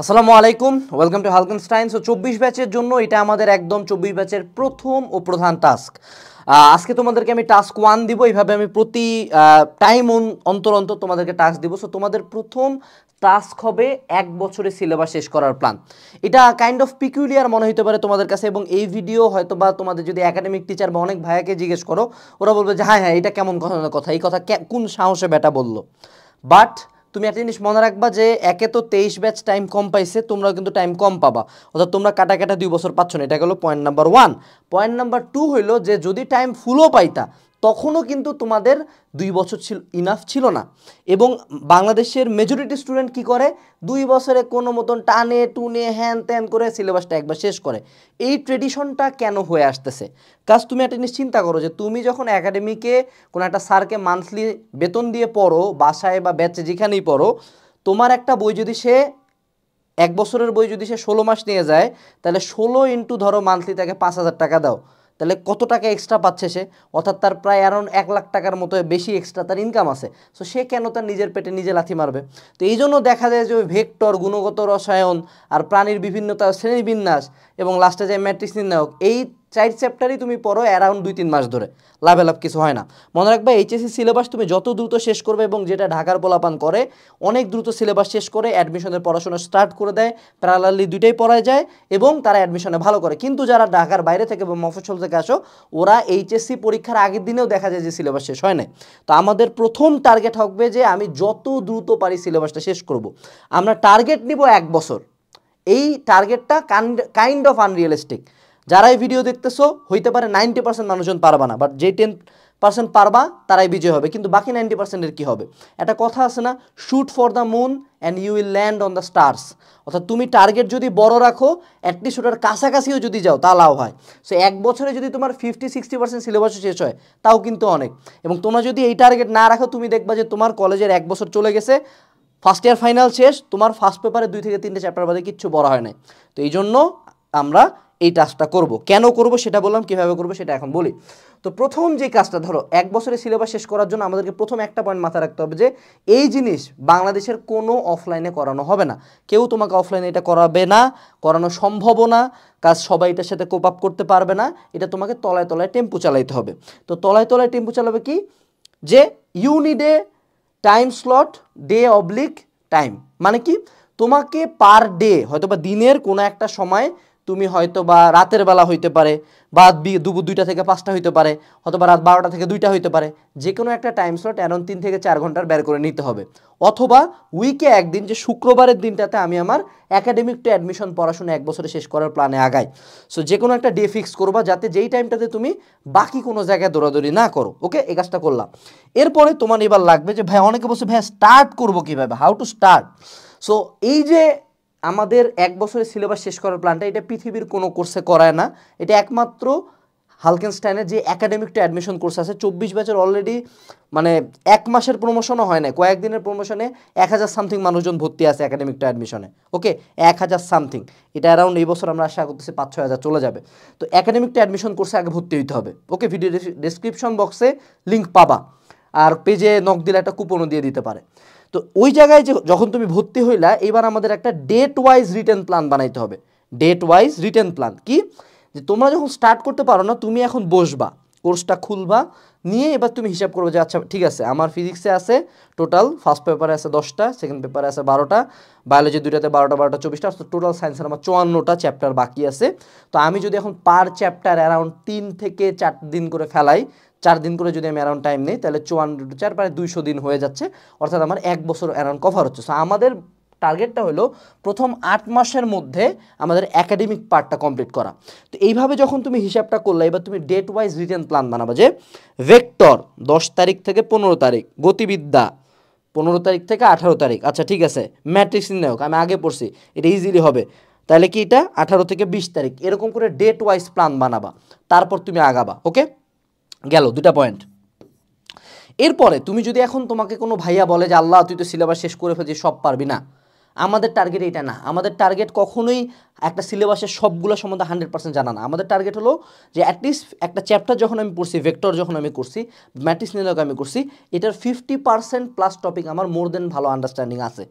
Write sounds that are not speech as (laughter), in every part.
আসসালামু আলাইকুম welcome to হালকান স্টাইন সো চব্বিশ ব্যাচের জন্য এটা আমাদের একদম চব্বিশ ব্যাচের প্রথম ও প্রধান টাস্ক আজকে তোমাদেরকে আমি টাস্ক ওয়ান দিব এইভাবে আমি প্রতি টাইম অন্তর অন্তর তোমাদেরকে টাস্ক দিব সো তোমাদের প্রথম টাস্ক হবে এক বছরে সিলেবাস শেষ করার প্ল্যান এটা কাইন্ড অফ পিকুলিয়ার মনে হতে পারে তোমাদের কাছে এবং এই ভিডিও হয়তো বা তোমাদের যদি একাডেমিক টিচার বা অনেক ভাইয়াকে জিজ্ঞেস করো ওরা বলবে যে হ্যাঁ হ্যাঁ এটা কেমন কথা এই কথা কোন সাহসে বেটা বললো বাট তুমি একটা জিনিস মনে রাখবা যে একে তো তেইশ ব্যাচ টাইম কম পাইছে তোমরাও কিন্তু টাইম কম পাবা অর্থাৎ তোমরা কাটা কাটা দুই বছর পাচ্ছ না এটা গেলো point number one point number two হইলো যে যদি টাইম ফুলও পাইতা তখনও কিন্তু তোমাদের দুই বছর ছিল ইনাফ ছিল না এবং বাংলাদেশের মেজরিটি স্টুডেন্ট কি করে দুই বছরে কোনো মতন টানে টুনে হ্যান ত্যান করে সিলেবাসটা একবার শেষ করে এই ট্রেডিশনটা কেন হয়ে আসতেছে কাজ তুমি একটা জিনিস চিন্তা করো যে তুমি যখন একাডেমিকে কোনো একটা স্যারকে মান্থলি বেতন দিয়ে পড়ো বাসায় বা ব্যাচে যেখানেই পড়ো তোমার একটা বই যদি সে এক বছরের বই যদি সে ষোলো মাস নিয়ে যায় তাহলে ষোলো ইন্টু ধরো মান্থলি তাকে পাঁচ হাজার টাকা দাও তাহলে কত টাকা এক্সট্রা পাচ্ছে সে অর্থাৎ তার প্রায় অ্যারাউন্ড এক লাখ টাকার মতো বেশি এক্সট্রা তার ইনকাম আছে সো সে কেন তার নিজের পেটে নিজে লাথি মারবে তো এই জন্য দেখা যায় যে ওই ভেক্টর গুণগত রসায়ন আর প্রাণীর বিভিন্নতা শ্রেণীবিন্যাস এবং লাস্টে যায় ম্যাট্রিক্স নির্ণায়ক এই চার চ্যাপ্টারই তুমি পড়ো অ্যারাউন্ড দুই তিন মাস ধরে লাভে লাভ কিছু হয় না মনে রাখবে এইচএসসি সিলেবাস তুমি যত দ্রুত শেষ করবে এবং যেটা ঢাকার পোলাপান করে অনেক দ্রুত সিলেবাস শেষ করে অ্যাডমিশনের পড়াশোনা স্টার্ট করে দেয় প্যারালালি দুইটাই পড়ায় যায় এবং তারা অ্যাডমিশনে ভালো করে কিন্তু যারা ঢাকার বাইরে থেকে বা মফসল থেকে আসো ওরা এইচএসসি পরীক্ষার আগের দিনেও দেখা যায় যে সিলেবাস শেষ হয় না তো আমাদের প্রথম টার্গেট হবে যে আমি যত দ্রুত পারি সিলেবাসটা শেষ করব। আমরা টার্গেট নিব এক বছর এই টার্গেটটা কাইন্ড অফ আনরিয়েলিস্টিক যারাই ভিডিও দেখতেছো হইতে পারে নাইনটি পার্সেন্ট মানুষজন পারবা না বাট যে টেন পার্সেন্ট পারবা তারাই বিজয় হবে কিন্তু বাকি নাইনটি পার্সেন্টের কী হবে একটা কথা আছে না shoot for the moon and you will land on the stars অর্থাৎ তুমি টার্গেট যদি বড় রাখো অ্যাটলিস্ট ওটার কাছাকাছিও যদি যাও তা লাভ হয় সো এক বছরে যদি তোমার ফিফটি সিক্সটি পার্সেন্ট সিলেবাসও শেষ হয় তাও কিন্তু অনেক এবং তোমরা যদি এই টার্গেট না রাখো তুমি দেখবা যে তোমার কলেজের এক বছর চলে গেছে ফার্স্ট ইয়ার ফাইনাল শেষ তোমার ফার্স্ট পেপারে দুই থেকে তিনটে চ্যাপ্টার বাদে কিচ্ছু বড় হয় নাই তো এই জন্য আমরা এই টাস্কটা করব। কেন করব সেটা বললাম কিভাবে করব সেটা এখন বলি তো প্রথম যে কাজটা ধরো এক বছরের সিলেবাস শেষ করার জন্য আমাদেরকে প্রথম একটা পয়েন্ট মাথায় রাখতে হবে যে এই জিনিস বাংলাদেশের কোনো অফলাইনে করানো হবে না কেউ তোমাকে অফলাইনে এটা করাবে না করানো সম্ভব না কাজ সবাই এটার সাথে কোপ আপ করতে পারবে না এটা তোমাকে তলায় তলায় টেম্পু চালাইতে হবে তো তলায় তলায় টেম্পু চালাবে কি যে ইউনিডে টাইম স্লট ডে অবলিক টাইম মানে কি তোমাকে পার ডে হয়তো বা দিনের কোনো একটা সময় তুমি হয়তো বা রাতের বেলা হইতে পারে বা দুপুর দুইটা থেকে পাঁচটা হইতে পারে অথবা রাত বারোটা থেকে দুইটা হইতে পারে যে কোনো একটা টাইম স্লট অ্যারাউন্ড তিন থেকে চার ঘন্টার বের করে নিতে হবে অথবা উইকে একদিন যে শুক্রবারের দিনটাতে আমি আমার অ্যাকাডেমিক টু অ্যাডমিশন পড়াশোনা এক বছরে শেষ করার প্ল্যানে আগাই সো যে কোনো একটা ডে ফিক্স করবা যাতে যেই টাইমটাতে তুমি বাকি কোনো জায়গায় দৌড়াদৌড়ি না করো ওকে এ কাজটা করলাম এরপরে তোমার এবার লাগবে যে ভাই অনেকে বসে ভাই স্টার্ট করবো কীভাবে হাউ টু স্টার্ট সো এই যে আমাদের এক বছরের সিলেবাস শেষ করার প্ল্যানটা এটা পৃথিবীর কোনো কোর্সে করায় না এটা একমাত্র হালকেনস্টাইনের যে অ্যাকাডেমিকটা অ্যাডমিশন কোর্স আছে চব্বিশ ব্যাচের অলরেডি মানে এক মাসের প্রমোশনও হয় না কয়েকদিনের প্রমোশনে এক হাজার সামথিং মানুষজন ভর্তি আছে অ্যাকাডেমিকটা অ্যাডমিশনে ওকে এক হাজার সামথিং এটা অ্যারাউন্ড এই বছর আমরা আশা করতেছি পাঁচ ছয় হাজার চলে যাবে তো অ্যাকাডেমিকটা অ্যাডমিশন কোর্সে আগে ভর্তি হইতে হবে ওকে ভিডিও ডিসক্রিপশন বক্সে লিঙ্ক পাবা আর পেজে নক দিলে একটা কুপনও দিয়ে দিতে পারে তো ওই জায়গায় যে যখন তুমি ভর্তি হইলা এবার আমাদের একটা ডেট ওয়াইজ রিটার্ন প্ল্যান বানাইতে হবে ডেট ওয়াইজ রিটার্ন প্ল্যান কি যে তোমরা যখন স্টার্ট করতে পারো না তুমি এখন বসবা কোর্সটা খুলবা নিয়ে এবার তুমি হিসাব করবে যে আচ্ছা ঠিক আছে আমার ফিজিক্সে আছে টোটাল ফার্স্ট পেপারে আছে দশটা সেকেন্ড পেপারে আছে বারোটা বায়োলজি দুইটাতে বারোটা বারোটা চব্বিশটা অর্থাৎ টোটাল সায়েন্সের আমার চুয়ান্নটা চ্যাপ্টার বাকি আছে তো আমি যদি এখন পার চ্যাপ্টার অ্যারাউন্ড তিন থেকে চার দিন করে ফেলাই চার দিন করে যদি আমি অ্যারাউন্ড টাইম নিই তাহলে চুয়ান্ন চার প্রায় দুইশো দিন হয়ে যাচ্ছে অর্থাৎ আমার এক বছর অ্যারাউন্ড কভার হচ্ছে সো আমাদের টার্গেটটা হলো প্রথম আট মাসের মধ্যে আমাদের একাডেমিক পার্টটা কমপ্লিট করা তো এইভাবে যখন তুমি হিসাবটা করলে এবার তুমি ডেট ওয়াইজ রিটার্ন প্ল্যান বানাবা যে ভেক্টর দশ তারিখ থেকে পনেরো তারিখ গতিবিদ্যা পনেরো তারিখ থেকে আঠারো তারিখ আচ্ছা ঠিক আছে ম্যাট্রিক্স নির্ণায়ক আমি আগে পড়ছি এটা ইজিলি হবে তাহলে কি এটা আঠারো থেকে বিশ তারিখ এরকম করে ডেট ওয়াইজ প্ল্যান বানাবা তারপর তুমি আগাবা ওকে গেল দুটা পয়েন্ট এরপরে তুমি যদি এখন তোমাকে কোনো ভাইয়া বলে যে আল্লাহ তুই তো সিলেবাস শেষ করে ফেলছি সব পারবি না আমাদের টার্গেট এটা না আমাদের টার্গেট কখনোই একটা সিলেবাসের সবগুলো সম্বন্ধে হান্ড্রেড পার্সেন্ট জানা না আমাদের টার্গেট হলো যে অ্যাটলিস্ট একটা চ্যাপ্টার যখন আমি পড়ছি ভেক্টর যখন আমি করছি ম্যাট্রিক্স নির্ণয়ক আমি করছি এটার ফিফটি পার্সেন্ট প্লাস টপিক আমার মোর দেন ভালো আন্ডারস্ট্যান্ডিং আছে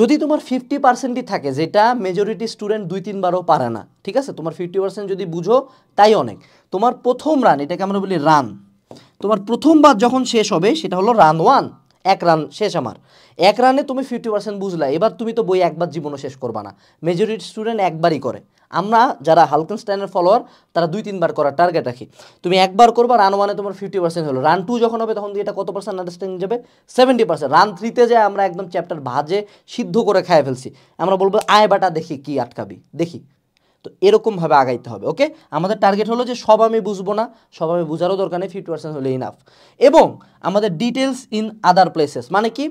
যদি তোমার ফিফটি পার্সেন্টই থাকে যেটা মেজরিটি স্টুডেন্ট দুই তিনবারও পারে না ঠিক আছে তোমার ফিফটি পার্সেন্ট যদি বুঝো তাই অনেক তোমার প্রথম রান এটাকে আমরা বলি রান তোমার প্রথমবার যখন শেষ হবে সেটা হলো রান ওয়ান এক রান শেষ আমার এক রানে তুমি ফিফটি পার্সেন্ট বুঝলা এবার তুমি তো বই একবার জীবনও শেষ করবা না মেজরিটি স্টুডেন্ট একবারই করে আমরা যারা হালকেনস্টাইনের ফলোয়ার তারা দুই তিনবার করার টার্গেট রাখি তুমি একবার করবা রান ওয়ানে তোমার ফিফটি পার্সেন্ট হলো রান টু যখন হবে তখন এটা কত পার্সেন্ট আন্ডারস্ট্যান্ডিং যাবে সেভেন্টি পার্সেন্ট রান থ্রিতে যায় আমরা একদম চ্যাপ্টার ভাজে সিদ্ধ করে খায় ফেলছি আমরা বলবো আয় বাটা দেখি কি আটকাবি দেখি তো এরকমভাবে আগাইতে হবে ওকে আমাদের টার্গেট হলো যে সব আমি বুঝবো না সব আমি বোঝারও দরকার নেই ফিফটি পার্সেন্ট হলে ইনাফ এবং আমাদের ডিটেলস ইন আদার প্লেসেস মানে কি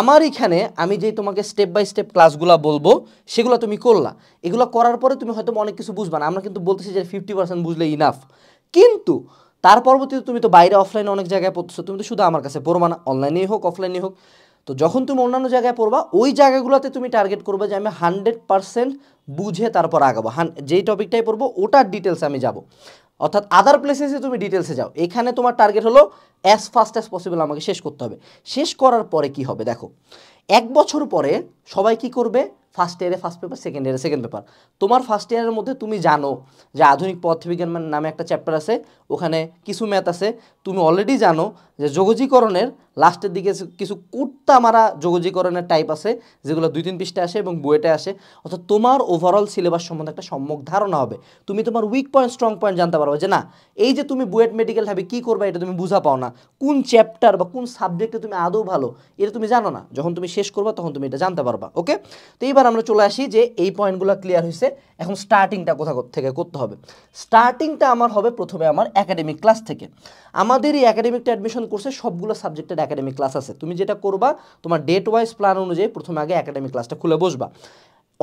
আমার এখানে আমি যে তোমাকে স্টেপ বাই স্টেপ ক্লাসগুলো বলবো সেগুলো তুমি করলা এগুলো করার পরে তুমি হয়তো অনেক কিছু বুঝবা না আমরা কিন্তু বলতেছি যে ফিফটি পার্সেন্ট বুঝলে ইনাফ কিন্তু তার পরবর্তীতে তুমি তো বাইরে অফলাইনে অনেক জায়গায় পড়তেছো তুমি তো শুধু আমার কাছে পড়বা না অনলাইনেই হোক অফলাইনেই হোক তো যখন তুমি অন্যান্য জায়গায় পড়বা ওই জায়গাগুলোতে তুমি টার্গেট করবে যে আমি হান্ড্রেড পারসেন্ট বুঝে তারপর আগাবো হান যেই টপিকটাই পড়বো ওটার ডিটেলসে আমি যাব অর্থাৎ আদার প্লেসেসে তুমি ডিটেলসে যাও এখানে তোমার টার্গেট হলো অ্যাজ ফাস্ট অ্যাজ পসিবল আমাকে শেষ করতে হবে শেষ করার পরে কি হবে দেখো এক বছর পরে সবাই কি করবে ফার্স্ট ইয়ারে ফার্স্ট পেপার সেকেন্ড ইয়ারে সেকেন্ড পেপার তোমার ফার্স্ট ইয়ারের মধ্যে তুমি জানো যে আধুনিক পদার্থবিজ্ঞান নামে একটা চ্যাপ্টার আছে ওখানে কিছু ম্যাথ আছে তুমি অলরেডি জানো যে যোগজীকরণের লাস্টের দিকে কিছু কুর্তা মারা যোগজীকরণের টাইপ আছে যেগুলো দুই তিন পৃষ্ঠে আসে এবং বইটা আসে অর্থাৎ তোমার ওভারঅল সিলেবাস সম্বন্ধে একটা সম্যক ধারণা হবে তুমি তোমার উইক পয়েন্ট স্ট্রং পয়েন্ট জানতে পারবে যে না এই যে তুমি বুয়েট মেডিকেল হবে কী করবে এটা তুমি বুঝা পাও না কোন চ্যাপ্টার বা কোন সাবজেক্টে তুমি আদৌ ভালো এটা তুমি জানো না যখন তুমি শেষ করবা তখন তুমি এটা জানতে পারবা ওকে তো এইবার এবার আমরা চলে আসি যে এই পয়েন্টগুলো ক্লিয়ার হয়েছে এখন স্টার্টিংটা কোথা থেকে করতে হবে স্টার্টিংটা আমার হবে প্রথমে আমার একাডেমিক ক্লাস থেকে আমাদের এই একাডেমিকটা অ্যাডমিশন কোর্সে সবগুলো সাবজেক্টের একাডেমিক ক্লাস আছে তুমি যেটা করবা তোমার ডেট ওয়াইজ প্ল্যান অনুযায়ী প্রথমে আগে একাডেমিক ক্লাসটা খুলে বসবা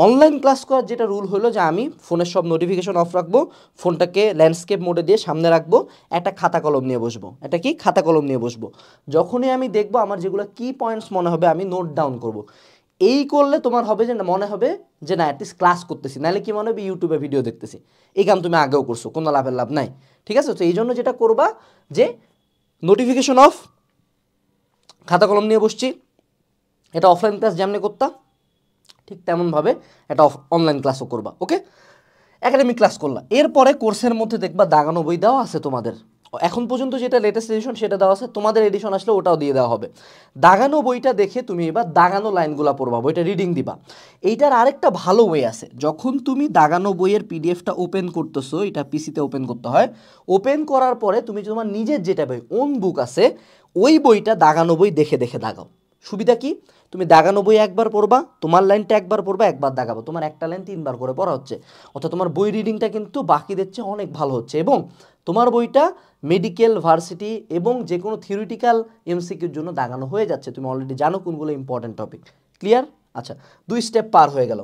অনলাইন ক্লাস করার যেটা রুল হলো যে আমি ফোনের সব নোটিফিকেশন অফ রাখবো ফোনটাকে ল্যান্ডস্কেপ মোডে দিয়ে সামনে রাখবো একটা খাতা কলম নিয়ে বসবো এটা কি খাতা কলম নিয়ে বসবো যখনই আমি দেখবো আমার যেগুলো কি পয়েন্টস মনে হবে আমি নোট ডাউন করব। এই করলে তোমার হবে যে মনে হবে যে না অ্যাটলিস্ট ক্লাস করতেছি নাহলে কি মনে হবে ইউটিউবে ভিডিও দেখতেছি এই কাম তুমি আগেও করছো কোনো লাভের লাভ নাই ঠিক আছে তো এই জন্য যেটা করবা যে নোটিফিকেশন অফ খাতা কলম নিয়ে বসছি এটা অফলাইন ক্লাস যেমনি করতা ঠিক তেমনভাবে এটা অফ অনলাইন ক্লাসও করবা ওকে একাডেমিক ক্লাস করলা এরপরে কোর্সের মধ্যে দেখবা দাগানো বই দেওয়া আছে তোমাদের এখন পর্যন্ত যেটা লেটেস্ট এডিশন সেটা দেওয়া আছে তোমাদের এডিশন আসলে ওটাও দিয়ে দেওয়া হবে দাগানো বইটা দেখে তুমি এবার দাগানো লাইনগুলো পড়বা বইটা রিডিং দিবা এইটার আরেকটা ভালো ওয়ে আছে যখন তুমি দাগানো বইয়ের পিডিএফটা ওপেন করতেছো এটা পিসিতে ওপেন করতে হয় ওপেন করার পরে তুমি তোমার নিজের যেটা বই ওন বুক আছে ওই বইটা দাগানো বই দেখে দেখে দাগাও সুবিধা কি তুমি দাগানো বই একবার পড়বা তোমার লাইনটা একবার পড়বা একবার দাগাবো তোমার একটা লাইন তিনবার করে পড়া হচ্ছে অর্থাৎ তোমার বই রিডিংটা কিন্তু বাকিদের চেয়ে অনেক ভালো হচ্ছে এবং তোমার বইটা মেডিকেল ভার্সিটি এবং যে কোনো থিওরিটিক্যাল এমসিকিউর জন্য দাগানো হয়ে যাচ্ছে তুমি অলরেডি জানো কোনগুলো ইম্পর্ট্যান্ট টপিক ক্লিয়ার আচ্ছা দুই স্টেপ পার হয়ে গেল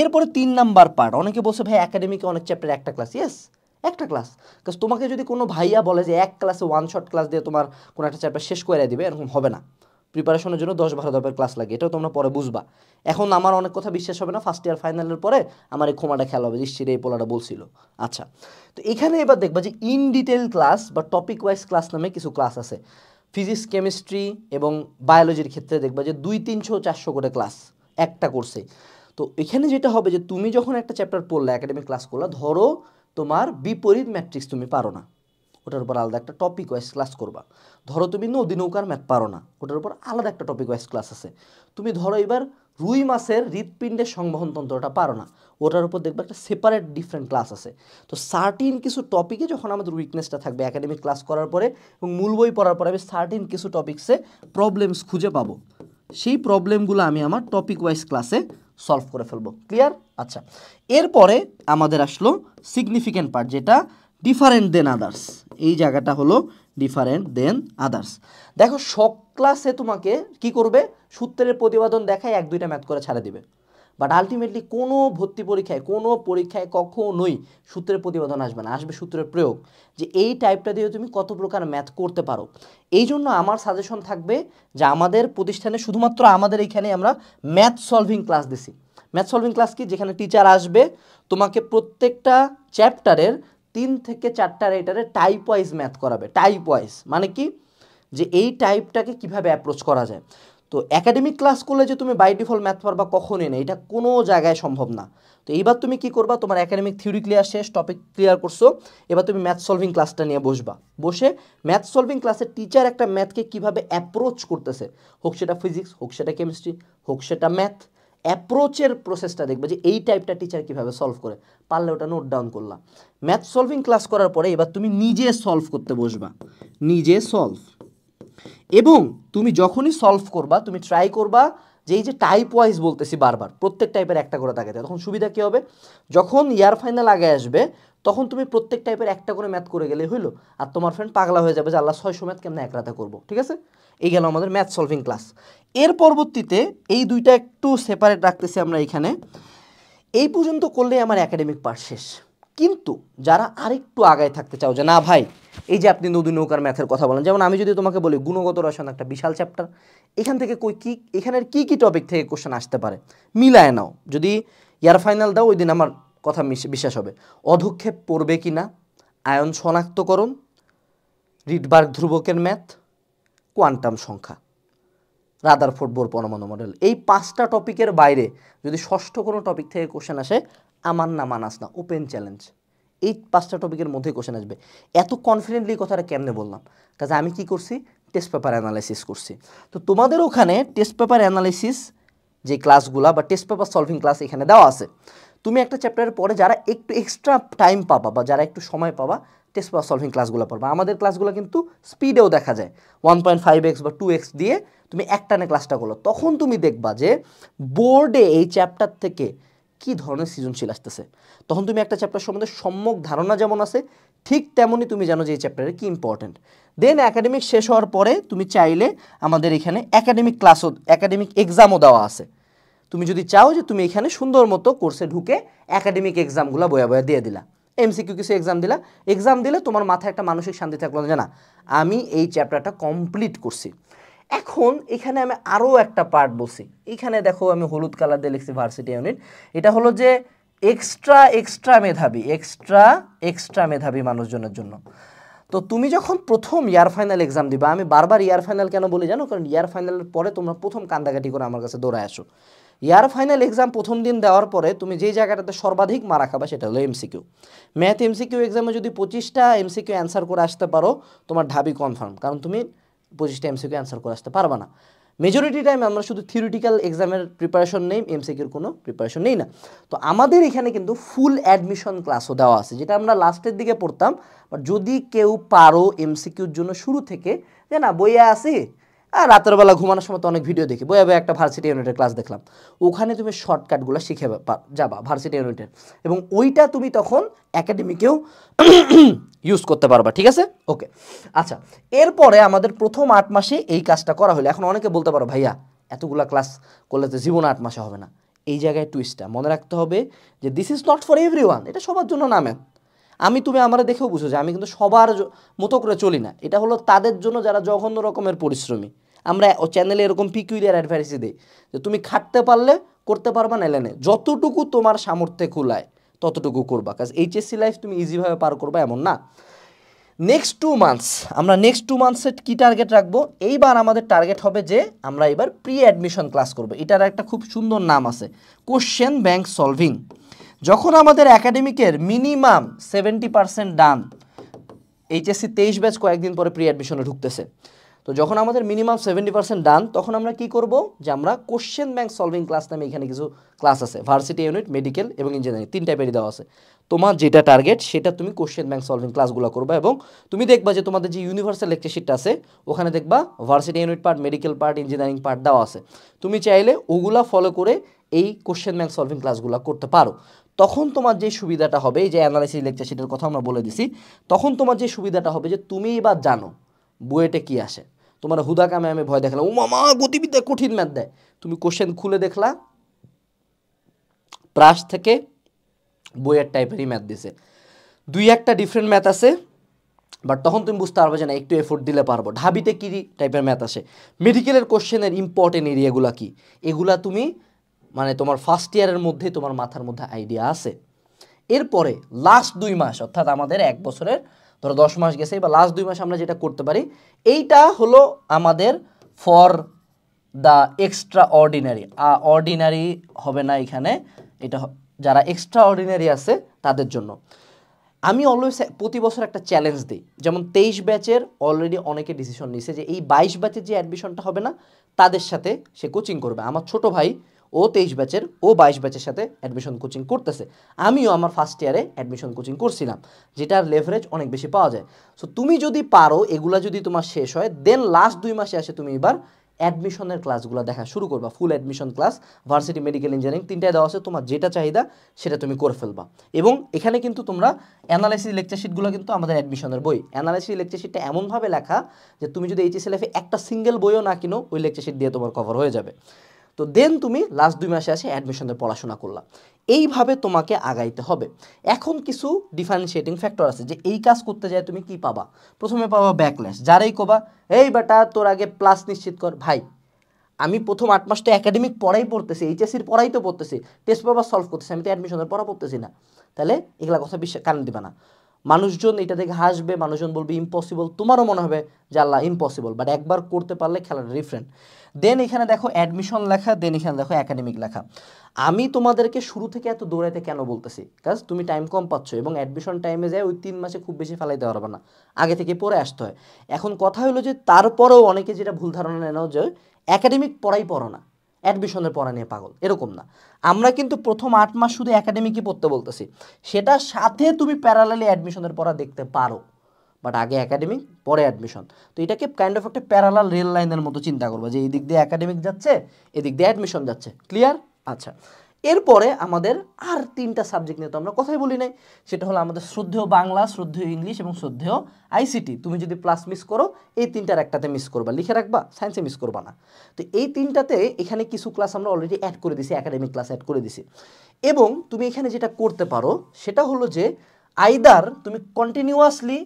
এরপরে তিন নাম্বার পার্ট অনেকে বসে ভাই একাডেমিকে অনেক চ্যাপ্টার একটা ক্লাস ইয়েস একটা ক্লাস কাজ তোমাকে যদি কোনো ভাইয়া বলে যে এক ক্লাসে ওয়ান শর্ট ক্লাস দিয়ে তোমার কোনো একটা চ্যাপ্টার শেষ করে দিবে এরকম হবে না প্রিপারেশনের জন্য দশ বারো দরকার ক্লাস লাগে এটাও তোমরা পরে বুঝবা এখন আমার অনেক কথা বিশ্বাস হবে না ফার্স্ট ইয়ার ফাইনালের পরে আমার এই ক্ষমাটা খেলা হবে নিশ্চিত এই পোলাটা বলছিল আচ্ছা তো এখানে এবার দেখবা যে ইন ডিটেল ক্লাস বা টপিক ওয়াইজ ক্লাস নামে কিছু ক্লাস আছে ফিজিক্স কেমিস্ট্রি এবং বায়োলজির ক্ষেত্রে দেখবা যে দুই তিনশো চারশো করে ক্লাস একটা কোর্সে তো এখানে যেটা হবে যে তুমি যখন একটা চ্যাপ্টার পড়লে একাডেমিক ক্লাস করলে ধরো তোমার বিপরীত ম্যাট্রিক্স তুমি পারো না ওটার উপর আলাদা একটা টপিক ওয়াইজ ক্লাস করবা ধরো তুমি নদী নৌকার ম্যাপ পারো না ওটার উপর আলাদা একটা টপিক ওয়াইজ ক্লাস আছে তুমি ধরো এবার রুই মাছের হৃৎপিণ্ডের সংবহন তন্ত্রটা পারো না ওটার উপর দেখবে একটা সেপারেট ডিফারেন্ট ক্লাস আছে তো সার্টিন কিছু টপিকে যখন আমাদের উইকনেসটা থাকবে একাডেমিক ক্লাস করার পরে এবং মূল বই পড়ার পরে আমি সার্টিন কিছু টপিক্সে প্রবলেমস খুঁজে পাবো সেই প্রবলেমগুলো আমি আমার টপিক ওয়াইজ ক্লাসে সলভ করে ফেলবো ক্লিয়ার আচ্ছা এরপরে আমাদের আসলো সিগনিফিক্যান্ট পার্ট যেটা ডিফারেন্ট দেন আদার্স এই জায়গাটা হলো ডিফারেন্ট দেন আদার্স দেখো সব ক্লাসে তোমাকে কি করবে সূত্রের প্রতিবাদন দেখায় এক দুইটা ম্যাথ করে ছাড়ে দিবে বাট আলটিমেটলি কোনো ভর্তি পরীক্ষায় কোনো পরীক্ষায় কখনোই সূত্রের প্রতিবেদন আসবে না আসবে সূত্রের প্রয়োগ যে এই টাইপটা দিয়ে তুমি কত প্রকার ম্যাথ করতে পারো এই জন্য আমার সাজেশন থাকবে যে আমাদের প্রতিষ্ঠানে শুধুমাত্র আমাদের এখানে আমরা ম্যাথ সলভিং ক্লাস দিছি ম্যাথ সলভিং ক্লাস কি যেখানে টিচার আসবে তোমাকে প্রত্যেকটা চ্যাপ্টারের তিন থেকে চারটা রাইটারে টাইপ ওয়াইজ ম্যাথ করাবে টাইপ ওয়াইজ মানে কি যে এই টাইপটাকে কিভাবে অ্যাপ্রোচ করা যায় তো একাডেমিক ক্লাস করলে যে তুমি বাই ডিফল্ট ম্যাথ পারবা কখনই না এটা কোনো জায়গায় সম্ভব না তো এইবার তুমি কি করবা তোমার একাডেমিক থিওরি ক্লিয়ার শেষ টপিক ক্লিয়ার করছো এবার তুমি ম্যাথ সলভিং ক্লাসটা নিয়ে বসবা বসে ম্যাথ সলভিং ক্লাসের টিচার একটা ম্যাথকে কিভাবে অ্যাপ্রোচ করতেছে হোক সেটা ফিজিক্স হোক সেটা কেমিস্ট্রি হোক সেটা ম্যাথ অ্যাপ্রোচের প্রসেসটা দেখবে যে এই টাইপটা টিচার কীভাবে সলভ করে পারলে ওটা নোট ডাউন করলাম ম্যাথ সলভিং ক্লাস করার পরে এবার তুমি নিজে সলভ করতে বসবা নিজে সলভ এবং তুমি যখনই সলভ করবা তুমি ট্রাই করবা যে এই যে টাইপ ওয়াইজ বলতেছি বারবার প্রত্যেক টাইপের একটা করে থাকে তখন সুবিধা কী হবে যখন ইয়ার ফাইনাল আগে আসবে তখন তুমি প্রত্যেক টাইপের একটা করে ম্যাথ করে গেলে হইলো আর তোমার ফ্রেন্ড পাগলা হয়ে যাবে যে আল্লাহ ছয়শো ম্যাথ কেমন এক রাতে করবো ঠিক আছে এই গেল আমাদের ম্যাথ সলভিং ক্লাস এর পরবর্তীতে এই দুইটা একটু সেপারেট রাখতেছি আমরা এখানে এই পর্যন্ত করলে আমার একাডেমিক পার্ট শেষ কিন্তু যারা আরেকটু আগায় থাকতে চাও যে না ভাই এই যে আপনি নদী নৌকার ম্যাথের কথা বলেন যেমন আমি যদি তোমাকে বলি গুণগত রসায়ন একটা বিশাল চ্যাপ্টার এখান থেকে কই কী এখানের কী কী টপিক থেকে কোশ্চেন আসতে পারে মিলায় নাও যদি ইয়ার ফাইনাল দাও ওই দিন আমার কথা বিশ্বাস হবে অধক্ষেপ পড়বে কি না আয়ন শনাক্তকরণ রিডবার্গ ধ্রুবকের ম্যাথ কোয়ান্টাম সংখ্যা রাদার ফুটবল পরমাণু মডেল এই পাঁচটা টপিকের বাইরে যদি ষষ্ঠ কোনো টপিক থেকে কোশ্চেন আসে আমার না মানাস না ওপেন চ্যালেঞ্জ এই পাঁচটা টপিকের মধ্যে কোশ্চেন আসবে এত কনফিডেন্টলি কথাটা কেমনে বললাম কাজে আমি কি করছি টেস্ট পেপার অ্যানালাইসিস করছি তো তোমাদের ওখানে টেস্ট পেপার অ্যানালাইসিস যে ক্লাসগুলা বা টেস্ট পেপার সলভিং ক্লাস এখানে দেওয়া আছে তুমি একটা চ্যাপ্টারের পরে যারা একটু এক্সট্রা টাইম পাবা বা যারা একটু সময় পাবা টেস্ট পেপার সলভিং ক্লাসগুলো পড়বা আমাদের ক্লাসগুলো কিন্তু স্পিডেও দেখা যায় ওয়ান পয়েন্ট ফাইভ এক্স বা টু এক্স দিয়ে তুমি একটানে ক্লাসটা করলো তখন তুমি দেখবা যে বোর্ডে এই চ্যাপ্টার থেকে কি ধরনের সৃজনশীল আসতেছে তখন তুমি একটা চ্যাপ্টার সম্বন্ধে সম্যক ধারণা যেমন আছে ঠিক তেমনই তুমি জানো যে এই চ্যাপ্টারে কী ইম্পর্ট্যান্ট দেন একাডেমিক শেষ হওয়ার পরে তুমি চাইলে আমাদের এখানে একাডেমিক ক্লাসও একাডেমিক এক্সামও দেওয়া আছে তুমি যদি চাও যে তুমি এখানে সুন্দর মতো কোর্সে ঢুকে একাডেমিক এক্সামগুলো বয়া বয়া দিয়ে দিলা এমসিকিউ কিছু এক্সাম দিলা এক্সাম দিলে তোমার মাথায় একটা মানসিক শান্তি থাকলো না জানা আমি এই চ্যাপ্টারটা কমপ্লিট করছি এখন এখানে আমি আরও একটা পার্ট বলছি এখানে দেখো আমি হলুদ কালার দিয়ে লিখছি ভার্সিটি ইউনিট এটা হলো যে এক্সট্রা এক্সট্রা মেধাবী এক্সট্রা এক্সট্রা মেধাবী মানুষজনের জন্য তো তুমি যখন প্রথম ইয়ার ফাইনাল এক্সাম দিবা আমি বারবার ইয়ার ফাইনাল কেন বলি জানো কারণ ইয়ার ফাইনালের পরে তোমরা প্রথম কান্দাকাটি করে আমার কাছে দৌড়ায় আসো ইয়ার ফাইনাল এক্সাম প্রথম দিন দেওয়ার পরে তুমি যে জায়গাটাতে সর্বাধিক মারা খাবা সেটা হলো এমসিকিউ ম্যাথ এমসিকিউ এক্সামে যদি পঁচিশটা এমসিকিউ অ্যান্সার করে আসতে পারো তোমার ঢাবি কনফার্ম কারণ তুমি পঁচিশটা এমসিকিউ অ্যান্সার করে আসতে পারবা না মেজরিটি টাইম আমরা শুধু থিওরিটিক্যাল এক্সামের প্রিপারেশন নেই এমসিকিউর কোনো প্রিপারেশন নেই না তো আমাদের এখানে কিন্তু ফুল অ্যাডমিশন ক্লাসও দেওয়া আছে যেটা আমরা লাস্টের দিকে পড়তাম বাট যদি কেউ পারো এমসিকিউর জন্য শুরু থেকে যে না বইয়ে আসি আর রাতের বেলা ঘুমানোর সময় তো অনেক ভিডিও দেখি বই একটা ভার্সিটি ইউনিটের ক্লাস দেখলাম ওখানে তুমি শর্টকাটগুলো শিখে যাবা ভার্সিটি ইউনিটের এবং ওইটা তুমি তখন একাডেমিকেও ইউজ (coughs) করতে পারবা ঠিক আছে ওকে আচ্ছা এরপরে আমাদের প্রথম আট মাসে এই কাজটা করা হলো এখন অনেকে বলতে পারো ভাইয়া এতগুলা ক্লাস করলে তো জীবন আট মাসে হবে না এই জায়গায় টুইস্টটা মনে রাখতে হবে যে this is not for every এটা সবার জন্য না ম্যাম আমি তুমি আমরা দেখেও বুঝো যে আমি কিন্তু সবার মতো করে চলি না এটা হলো তাদের জন্য যারা জঘন্য রকমের পরিশ্রমী আমরা চ্যানেলে এরকম পিকুইলিয়ার অ্যাডভাইসই দিই যে তুমি খাটতে পারলে করতে পারবা না এলেনে যতটুকু তোমার সামর্থ্যে খুলায় ততটুকু করবা কাজ এইচএসসি লাইফ তুমি ইজিভাবে পার করবা এমন না নেক্সট টু মান্থস আমরা নেক্সট টু মান্থসে কী টার্গেট রাখবো এইবার আমাদের টার্গেট হবে যে আমরা এবার প্রি অ্যাডমিশন ক্লাস করবো এটার একটা খুব সুন্দর নাম আছে কোশ্চেন ব্যাংক সলভিং যখন আমাদের একাডেমিকের minimum seventy percent done HSC তেইশ ব্যাচ কয়েকদিন পরে প্রি অ্যাডমিশনে ঢুকতেছে তো যখন আমাদের মিনিমাম সেভেন্টি পার্সেন্ট ডান তখন আমরা কি করব যে আমরা কোশ্চেন ব্যাংক সলভিং ক্লাস নামে এখানে কিছু ক্লাস আছে ভার্সিটি ইউনিট মেডিকেল এবং ইঞ্জিনিয়ারিং তিন টাইপেরই দেওয়া আছে তোমার যেটা টার্গেট সেটা তুমি কোশ্চেন ব্যাংক সলভিং ক্লাসগুলো করবা এবং তুমি দেখবা যে তোমাদের যে ইউনিভার্সাল লেকচারশিটটা আছে ওখানে দেখবা varsity unit part medical part engineering part দেওয়া আছে তুমি চাইলে ওগুলা ফলো করে এই কোশ্চেন ব্যাংক সলভিং ক্লাসগুলো করতে পারো তখন তোমার যে সুবিধাটা হবে এই যে অ্যানালাইসিস লেকচার সেটার কথা আমরা বলে দিছি তখন তোমার যে সুবিধাটা হবে যে তুমি এবার জানো বুয়েটে কি আসে তোমার হুদা কামে আমি ভয় দেখালাম ও মামা গতিবিদ্যা কঠিন ম্যাথ দেয় তুমি কোশ্চেন খুলে দেখলা প্রাস থেকে বইয়ের টাইপেরই ম্যাথ দিছে দুই একটা ডিফারেন্ট ম্যাথ আছে বাট তখন তুমি বুঝতে পারবে যে না একটু এফোর্ট দিলে পারবো ঢাবিতে কী টাইপের ম্যাথ আসে মেডিকেলের কোশ্চেনের ইম্পর্টেন্ট এরিয়াগুলো কী এগুলা তুমি মানে তোমার ফার্স্ট ইয়ারের মধ্যে তোমার মাথার মধ্যে আইডিয়া আছে এরপরে লাস্ট দুই মাস অর্থাৎ আমাদের এক বছরের ধরো দশ মাস গেছে বা লাস্ট দুই মাস আমরা যেটা করতে পারি এইটা হলো আমাদের for the extraordinary ordinary হবে না এখানে এটা যারা এক্সট্রা অর্ডিনারি আছে তাদের জন্য আমি অলওয়েজ প্রতি বছর একটা চ্যালেঞ্জ দিই যেমন তেইশ ব্যাচের অলরেডি অনেকে ডিসিশন নিছে যে এই বাইশ ব্যাচের যে অ্যাডমিশনটা হবে না তাদের সাথে সে কোচিং করবে আমার ছোট ভাই ও তেইশ ব্যাচের ও বাইশ ব্যাচের সাথে অ্যাডমিশন কোচিং করতেছে আমিও আমার ফার্স্ট ইয়ারে অ্যাডমিশন কোচিং করছিলাম যেটার লেভারেজ অনেক বেশি পাওয়া যায় সো তুমি যদি পারো এগুলা যদি তোমার শেষ হয় দেন লাস্ট দুই মাসে আসে তুমি এবার অ্যাডমিশনের ক্লাসগুলো দেখা শুরু করবা full admission class varsity medical engineering তিনটায় দেওয়া আছে তোমার যেটা চাহিদা সেটা তুমি করে ফেলবা এবং এখানে কিন্তু তোমরা অ্যানালাইসিস লেকচার শিটগুলো কিন্তু আমাদের অ্যাডমিশনের বই অ্যানালাইসিস লেকচার শিটটা এমনভাবে লেখা যে তুমি যদি এইচএসএলএফে একটা সিঙ্গেল বইও না কিনো ওই লেকচার শিট দিয়ে তোমার কভার হয়ে যাবে তো দেন তুমি লাস্ট দুই মাসে আসে দিয়ে পড়াশোনা করলাম এইভাবে তোমাকে আগাইতে হবে এখন কিছু ডিফারেন্সিয়েটিং ফ্যাক্টর আছে যে এই কাজ করতে যায় তুমি কি পাবা প্রথমে পাবা ব্যাকল্যাশ যারাই কবা এই বেটা তোর আগে প্লাস নিশ্চিত কর ভাই আমি প্রথম আট মাস তো একাডেমিক পড়াই পড়তেছি এইচএসির পড়াই তো পড়তেছি টেস্ট পেপার সলভ করতেছি আমি তো অ্যাডমিশনের পড়া পড়তেছি না তাহলে এগুলা কথা বিশ্বাস কারণ দিবা না মানুষজন এটা দেখে হাসবে মানুষজন বলবে ইম্পসিবল তোমারও মনে হবে যে আল্লাহ ইম্পসিবল বাট একবার করতে পারলে খেলাটা ডিফারেন্ট দেন এখানে দেখো অ্যাডমিশন লেখা দেন এখানে দেখো একাডেমিক লেখা আমি তোমাদেরকে শুরু থেকে এত দৌড়াইতে কেন বলতেছি কাজ তুমি টাইম কম পাচ্ছ এবং অ্যাডমিশন টাইমে যায় ওই তিন মাসে খুব বেশি ফেলাইতে পারবে না আগে থেকে পড়ে আসতে হয় এখন কথা হলো যে তারপরেও অনেকে যেটা ভুল ধারণা নেওয়া যে একাডেমিক পড়াই পড়ো না অ্যাডমিশনের পড়া নিয়ে পাগল এরকম না আমরা কিন্তু প্রথম আট মাস শুধু একাডেমিকই পড়তে বলতেছি সেটার সাথে তুমি প্যারালালি অ্যাডমিশনের পড়া দেখতে পারো বাট আগে একাডেমিক পরে অ্যাডমিশন তো এটাকে কাইন্ড অফ একটা প্যারালাল রেল লাইনের মতো চিন্তা করবো যে এই দিক দিয়ে একাডেমিক যাচ্ছে এদিক দিয়ে অ্যাডমিশন যাচ্ছে ক্লিয়ার আচ্ছা এরপরে আমাদের আর তিনটা সাবজেক্ট নিয়ে তো আমরা কথাই বলি নাই সেটা হলো আমাদের শ্রদ্ধেয় বাংলা শ্রদ্ধেয় ইংলিশ এবং শ্রদ্ধেয় আইসিটি তুমি যদি প্লাস মিস করো এই তিনটার একটাতে মিস করবা লিখে রাখবা সায়েন্সে মিস করবা না তো এই তিনটাতে এখানে কিছু ক্লাস আমরা অলরেডি অ্যাড করে দিছি একাডেমিক ক্লাস অ্যাড করে দিছি এবং তুমি এখানে যেটা করতে পারো সেটা হলো যে আইদার তুমি কন্টিনিউয়াসলি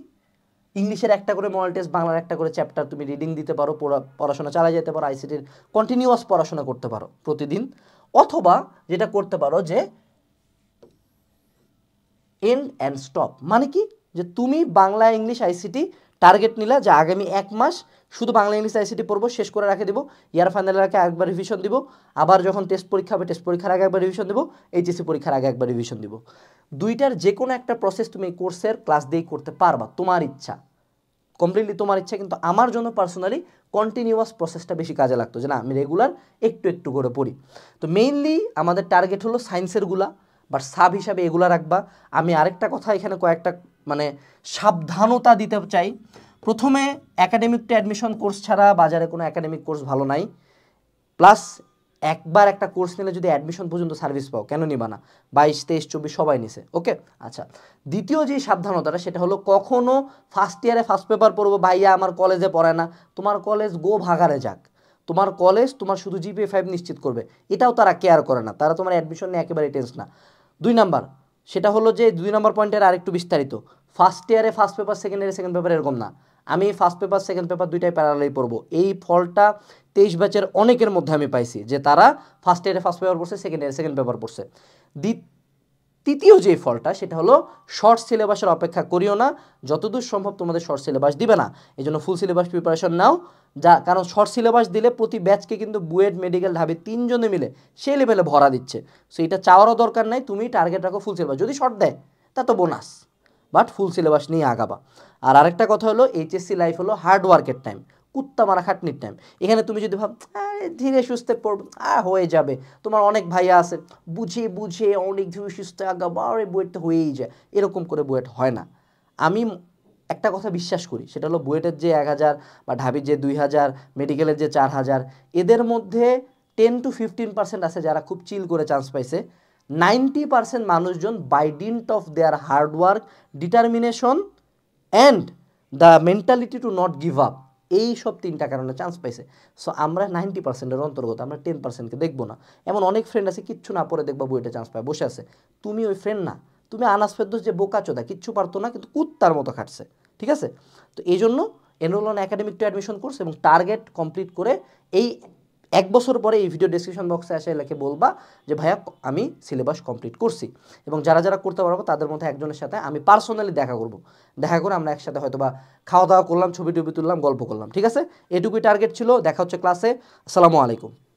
ইংলিশের একটা করে মডেল টেস্ট বাংলার একটা করে চ্যাপ্টার তুমি রিডিং দিতে পারো পড়াশোনা চালাই যেতে পারো আইসিটির কন্টিনিউয়াস পড়াশোনা করতে পারো প্রতিদিন অথবা যেটা করতে পারো যে এন্ড অ্যান্ড স্টপ মানে কি যে তুমি বাংলা ইংলিশ আইসিটি টার্গেট নিলা যে আগামী এক মাস শুধু বাংলা ইংলিশ আইসিটি পড়বো শেষ করে রাখে দেবো ইয়ার ফাইনালের আগে একবার রিভিশন দিব আবার যখন টেস্ট পরীক্ষা হবে টেস্ট পরীক্ষার আগে একবার রিভিশন দেবো এইচএসসি পরীক্ষার আগে একবার রিভিশন দিব দুইটার যে কোনো একটা প্রসেস তুমি কোর্সের ক্লাস দিয়েই করতে পারবা তোমার ইচ্ছা কমপ্লিটলি তোমার ইচ্ছা কিন্তু আমার জন্য পার্সোনালি কন্টিনিউয়াস প্রসেসটা বেশি কাজে লাগতো যে না আমি রেগুলার একটু একটু করে পড়ি তো মেইনলি আমাদের টার্গেট হলো সায়েন্সেরগুলা বাট সাব হিসাবে এগুলা রাখবা আমি আরেকটা কথা এখানে কয়েকটা মানে সাবধানতা দিতে চাই প্রথমে অ্যাকাডেমিকটা অ্যাডমিশন কোর্স ছাড়া বাজারে কোনো অ্যাকাডেমিক কোর্স ভালো নাই প্লাস একবার একটা কোর্স নিলে যদি অ্যাডমিশন পর্যন্ত সার্ভিস পাও কেন নিবা না বাইশ তেইশ চব্বিশ সবাই নিছে ওকে আচ্ছা দ্বিতীয় যে সাবধানতাটা সেটা হলো কখনও ফার্স্ট ইয়ারে ফার্স্ট পেপার পড়বো ভাইয়া আমার কলেজে পড়ে না তোমার কলেজ গো ভাগারে যাক তোমার কলেজ তোমার শুধু জিপিএ ফাইভ নিশ্চিত করবে এটাও তারা কেয়ার করে না তারা তোমার অ্যাডমিশন নিয়ে একেবারে টেন্স না দুই নাম্বার সেটা হলো যে দুই নম্বর পয়েন্টের আরেকটু বিস্তারিত ফার্স্ট ইয়ারে ফার্স্ট পেপার সেকেন্ড ইয়ারে সেকেন্ড পেপার এরকম না আমি ফার্স্ট পেপার সেকেন্ড পেপার দুইটাই প্যারালাই পড়ব এই ফলটা তেইশ ব্যাচের অনেকের মধ্যে আমি পাইছি যে তারা ফার্স্ট ইয়ারে ফার্স্ট পেপার পড়ছে সেকেন্ড ইয়ারে সেকেন্ড পেপার পড়ছে তৃতীয় যে ফলটা সেটা হলো শর্ট সিলেবাসের অপেক্ষা করিও না যতদূর সম্ভব তোমাদের শর্ট সিলেবাস দিবে না এই জন্য ফুল সিলেবাস প্রিপারেশন নাও যা কারণ শর্ট সিলেবাস দিলে প্রতি ব্যাচকে কিন্তু বুয়েট মেডিকেল ঢাবি তিনজনে মিলে সেই লেভেলে ভরা দিচ্ছে সো এটা চাওয়ারও দরকার নাই তুমি টার্গেট রাখো ফুল সিলেবাস যদি শর্ট দেয় তা তো বোনাস বাট ফুল সিলেবাস নিয়ে আগাবা আর আরেকটা কথা হলো এইচএসসি লাইফ হলো হার্ড ওয়ার্কের টাইম কুত্তা মারা খাটনির টাইম এখানে তুমি যদি ভাব আরে ধীরে সুস্থে পড়বে আর হয়ে যাবে তোমার অনেক ভাইয়া আছে বুঝে বুঝে অনেক ধীরে সুস্থে আগাবা আর বুয়েট তো হয়েই যায় এরকম করে বুয়েট হয় না আমি একটা কথা বিশ্বাস করি সেটা হলো বুয়েটের যে এক হাজার বা ঢাবির যে দুই হাজার মেডিকেলের যে চার হাজার এদের মধ্যে টেন টু ফিফটিন পার্সেন্ট আছে যারা খুব চিল করে চান্স পাইছে নাইনটি পারসেন্ট মানুষজন by dint of their hard work determination and the mentality to not give up এই সব তিনটা কারণে চান্স পাইছে সো আমরা নাইনটি পার্সেন্টের অন্তর্গত আমরা টেন পার্সেন্টকে দেখবো না এমন অনেক ফ্রেন্ড আছে কিচ্ছু না পরে দেখবা বইটা চান্স পায় বসে আছে তুমি ওই ফ্রেন্ড না তুমি আনাস ফেরদোস যে চোদা কিচ্ছু পারতো না কিন্তু কুত্তার মতো খাটছে ঠিক আছে তো এই জন্য এনরোলন একাডেমিক টু অ্যাডমিশন কোর্স এবং টার্গেট কমপ্লিট করে এই এক বছর পরে এই ভিডিও ডিসক্রিপশন বক্সে এসে এলাকে বলবা যে ভাইয়া আমি সিলেবাস কমপ্লিট করছি এবং যারা যারা করতে পারবো তাদের মধ্যে একজনের সাথে আমি পার্সোনালি দেখা করব দেখা করে আমরা একসাথে হয়তো বা খাওয়া দাওয়া করলাম ছবি টবি তুললাম গল্প করলাম ঠিক আছে এটুকুই টার্গেট ছিল দেখা হচ্ছে ক্লাসে আসসালামু আলাইকুম